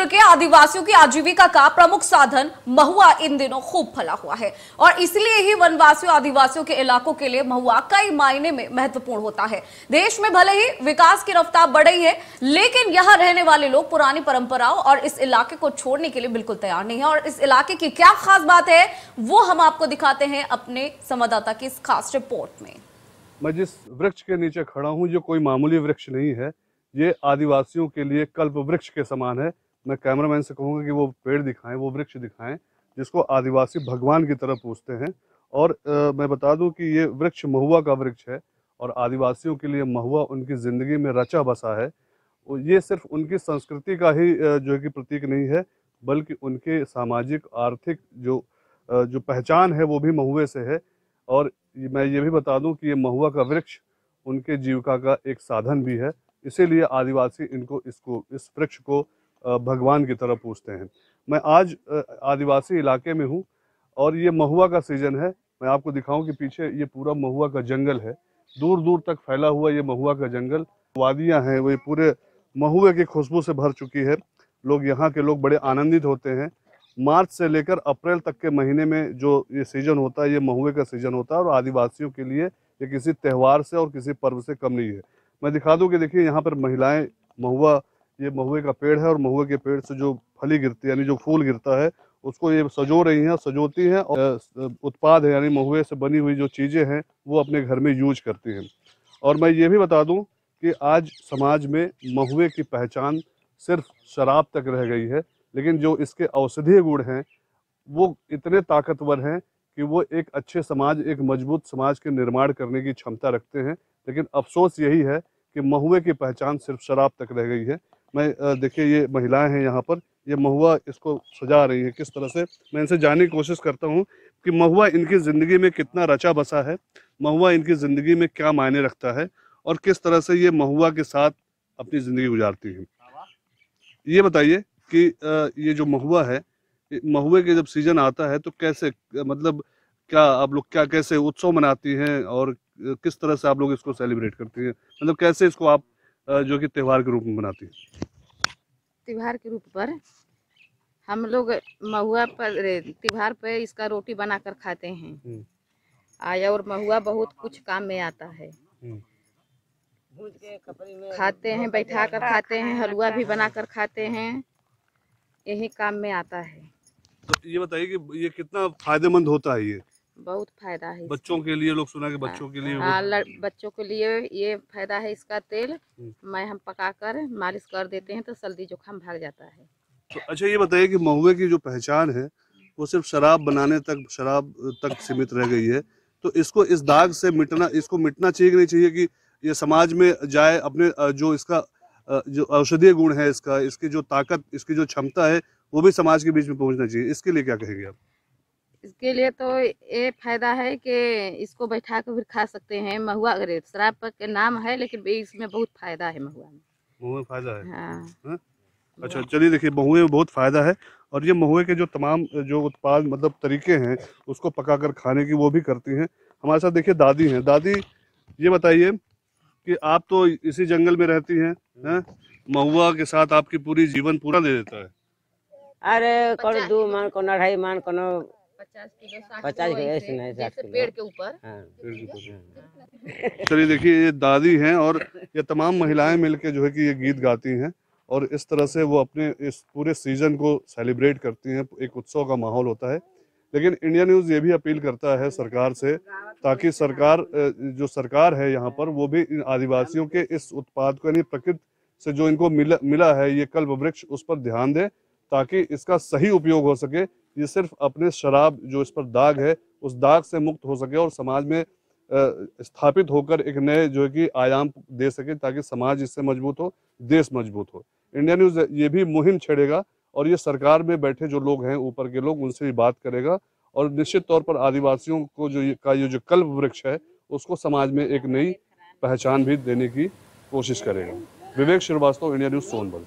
क्षेत्र के आदिवासियों की आजीविका का प्रमुख साधन महुआ इन दिनों खूब फला हुआ है और इसलिए ही वनवासियों आदिवासियों के इलाकों के लिए महुआ कई मायने में महत्वपूर्ण होता है देश में भले ही विकास की रफ्तार बढ़ी है लेकिन यहाँ रहने वाले लोग पुरानी परंपराओं और इस इलाके को छोड़ने के लिए बिल्कुल तैयार नहीं है और इस इलाके की क्या खास बात है वो हम आपको दिखाते हैं अपने संवाददाता की इस खास रिपोर्ट में मैं जिस वृक्ष के नीचे खड़ा हूँ जो कोई मामूली वृक्ष नहीं है ये आदिवासियों के लिए कल्प वृक्ष के समान है मैं कैमरामैन से कहूँगा कि वो पेड़ दिखाएं वो वृक्ष दिखाएं जिसको आदिवासी भगवान की तरह पूछते हैं और आ, मैं बता दूं कि ये वृक्ष महुआ का वृक्ष है और आदिवासियों के लिए महुआ उनकी ज़िंदगी में रचा बसा है और ये सिर्फ उनकी संस्कृति का ही जो है कि प्रतीक नहीं है बल्कि उनके सामाजिक आर्थिक जो जो पहचान है वो भी महुए से है और मैं ये भी बता दूं कि ये महुआ का वृक्ष उनके जीविका का एक साधन भी है इसीलिए आदिवासी इनको इसको इस वृक्ष को भगवान की तरफ पूछते हैं मैं आज आदिवासी इलाके में हूँ और ये महुआ का सीज़न है मैं आपको दिखाऊं कि पीछे ये पूरा महुआ का जंगल है दूर दूर तक फैला हुआ ये महुआ का जंगल वादियाँ हैं वो पूरे महुए की खुशबू से भर चुकी है लोग यहाँ के लोग बड़े आनंदित होते हैं मार्च से लेकर अप्रैल तक के महीने में जो ये सीज़न होता है ये महुए का सीज़न होता है और आदिवासियों के लिए ये किसी त्यौहार से और किसी पर्व से कम नहीं है मैं दिखा दूँ कि देखिए यहाँ पर महिलाएँ महुआ ये महुए का पेड़ है और महुए के पेड़ से जो फली गिरती है यानी जो फूल गिरता है उसको ये सजो रही हैं सजोती हैं और उत्पाद है यानी महुए से बनी हुई जो चीज़ें हैं वो अपने घर में यूज करती हैं और मैं ये भी बता दूं कि आज समाज में महुए की पहचान सिर्फ शराब तक रह गई है लेकिन जो इसके औषधीय गुण हैं वो इतने ताकतवर हैं कि वो एक अच्छे समाज एक मजबूत समाज के निर्माण करने की क्षमता रखते हैं लेकिन अफसोस यही है कि महुए की पहचान सिर्फ शराब तक रह गई है मैं देखिए ये महिलाएं हैं यहाँ पर ये महुआ इसको सजा रही है किस तरह से मैं इनसे जानने की कोशिश करता हूँ कि महुआ इनकी ज़िंदगी में कितना रचा बसा है महुआ इनकी ज़िंदगी में क्या मायने रखता है और किस तरह से ये महुआ के साथ अपनी ज़िंदगी गुजारती हैं ये बताइए कि ये जो महुआ है महुए के जब सीज़न आता है तो कैसे मतलब क्या आप लोग क्या कैसे उत्सव मनाती हैं और किस तरह से आप लोग इसको सेलिब्रेट करती हैं मतलब कैसे इसको आप जो कि त्यौहार के रूप में मनाती है त्यौहार के रूप पर हम लोग महुआ पर त्यौहार पर इसका रोटी बनाकर खाते हैं हम्म। आया और महुआ बहुत कुछ काम में आता है हम्म। खाते हैं बैठा कर खाते हैं हलवा भी बना कर खाते हैं यही काम में आता है तो ये बताइए कि ये कितना फायदेमंद होता है ये बहुत फायदा है बच्चों के लिए लोग सुना के बच्चों हाँ। के लिए आ, हाँ, बच्चों के लिए ये फायदा है इसका तेल हम्म। मैं हम पकाकर मालिश कर देते हैं तो सर्दी जुकाम भाग जाता है तो अच्छा ये बताइए कि महुए की जो पहचान है वो सिर्फ शराब बनाने तक शराब तक सीमित रह गई है तो इसको इस दाग से मिटना इसको मिटना चाहिए नहीं चाहिए कि ये समाज में जाए अपने जो इसका जो औषधीय गुण है इसका इसकी जो ताकत इसकी जो क्षमता है वो भी समाज के बीच में पहुँचना चाहिए इसके लिए क्या कहेंगे आप इसके लिए तो ये फायदा है कि इसको बैठा कर फिर खा सकते हैं महुआ अगर शराब के नाम है लेकिन इसमें बहुत फायदा है महुआ में महुए फायदा है हाँ।, हाँ। अच्छा चलिए देखिए महुए में बहुत फ़ायदा है और ये महुए के जो तमाम जो उत्पाद मतलब तरीके हैं उसको पका कर खाने की वो भी करती हैं हमारे साथ देखिए दादी हैं दादी ये बताइए कि आप तो इसी जंगल में रहती हैं है? महुआ के साथ आपकी पूरी जीवन पूरा दे देता है अरे कोनो दो मान कोनो ढाई मान कोनो पचास किलो पचास किलो ऐसे जैसे पेड़ के ऊपर हाँ, हाँ। चलिए देखिए ये दादी हैं और ये तमाम महिलाएं मिलके जो है कि ये गीत गाती हैं और इस तरह से वो अपने इस पूरे सीजन को सेलिब्रेट करती हैं एक उत्सव का माहौल होता है लेकिन इंडिया न्यूज़ ये भी अपील करता है सरकार से ताकि सरकार जो सरकार है यहाँ पर वो भी इन आदिवासियों के इस उत्पाद को यानी प्रकृति से जो इनको मिला मिला है ये कल्प वृक्ष उस पर ध्यान दे ताकि इसका सही उपयोग हो सके ये सिर्फ अपने शराब जो इस पर दाग है उस दाग से मुक्त हो सके और समाज में स्थापित होकर एक नए जो है कि आयाम दे सके ताकि समाज इससे मजबूत हो देश मजबूत हो इंडिया न्यूज ये भी मुहिम छेड़ेगा और ये सरकार में बैठे जो लोग हैं ऊपर के लोग उनसे भी बात करेगा और निश्चित तौर पर आदिवासियों को जो का ये जो कल्प वृक्ष है उसको समाज में एक नई पहचान भी देने की कोशिश करेगा विवेक श्रीवास्तव इंडिया न्यूज सोनबल